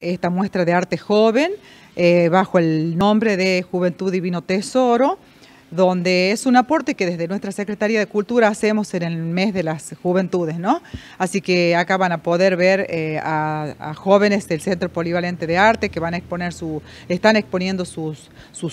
esta muestra de arte joven eh, bajo el nombre de Juventud Divino Tesoro, donde es un aporte que desde nuestra Secretaría de Cultura hacemos en el mes de las juventudes, ¿no? Así que acá van a poder ver eh, a, jóvenes del Centro Polivalente de Arte que van a exponer su, están exponiendo sus,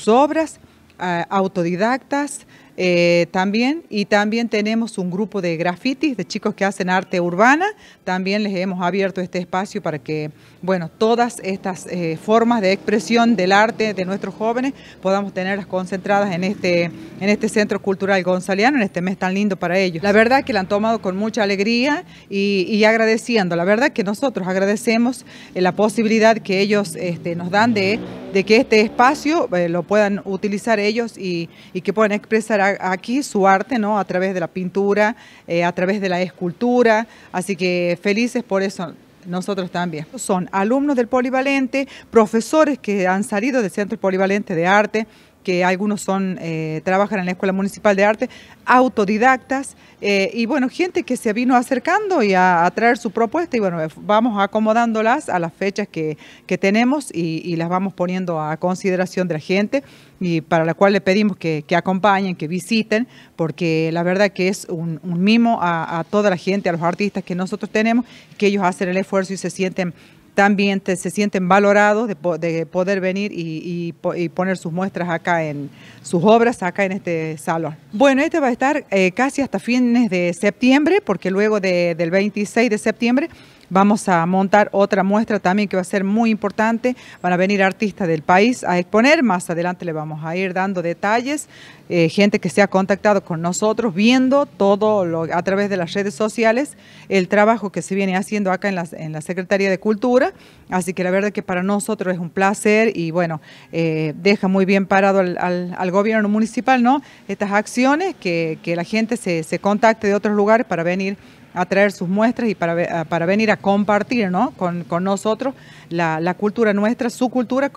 obras, autodidactas, eh, también. Y también tenemos un grupo de grafitis, de chicos que hacen arte urbana. También les hemos abierto este espacio para que, bueno, todas estas eh, formas de expresión del arte de nuestros jóvenes podamos tenerlas concentradas en este, en este Centro Cultural Gonzaliano, en este mes tan lindo para ellos. La verdad que la han tomado con mucha alegría y, agradeciendo. La verdad que nosotros agradecemos eh, la posibilidad que ellos este, nos dan de, de que este espacio lo puedan utilizar ellos y, y que puedan expresar aquí su arte, ¿no? A través de la pintura, eh, a través de la escultura, así que felices por eso nosotros también. Son alumnos del Polivalente, profesores que han salido del Centro Polivalente de Arte, que algunos son eh, trabajan en la Escuela Municipal de Arte, autodidactas eh, y bueno, gente que se vino acercando y a, traer su propuesta y bueno, eh, vamos acomodándolas a las fechas que, tenemos y, las vamos poniendo a consideración de la gente y para la cual le pedimos que, acompañen, que visiten, porque la verdad que es un, mimo a, toda la gente, a los artistas que nosotros tenemos, que ellos hacen el esfuerzo y se sienten también este se sienten valorados de, poder venir y, poner sus muestras acá en sus obras acá en este salón. Bueno, este va a estar eh, casi hasta fines de septiembre, porque luego del 26 de septiembre vamos a montar otra muestra también que va a ser muy importante. Van a venir artistas del país a exponer. Más adelante le vamos a ir dando detalles. Eh, gente que se ha contactado con nosotros, viendo todo a través de las redes sociales el trabajo que se viene haciendo acá en la Secretaría de Cultura Así que la verdad que para nosotros es un placer y bueno, eh, deja muy bien parado al, gobierno municipal, ¿no? Estas acciones, que, la gente se, contacte de otros lugares para venir a traer sus muestras y para, venir a compartir con, nosotros la, cultura nuestra, su cultura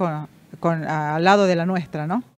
al lado de la nuestra. ¿no?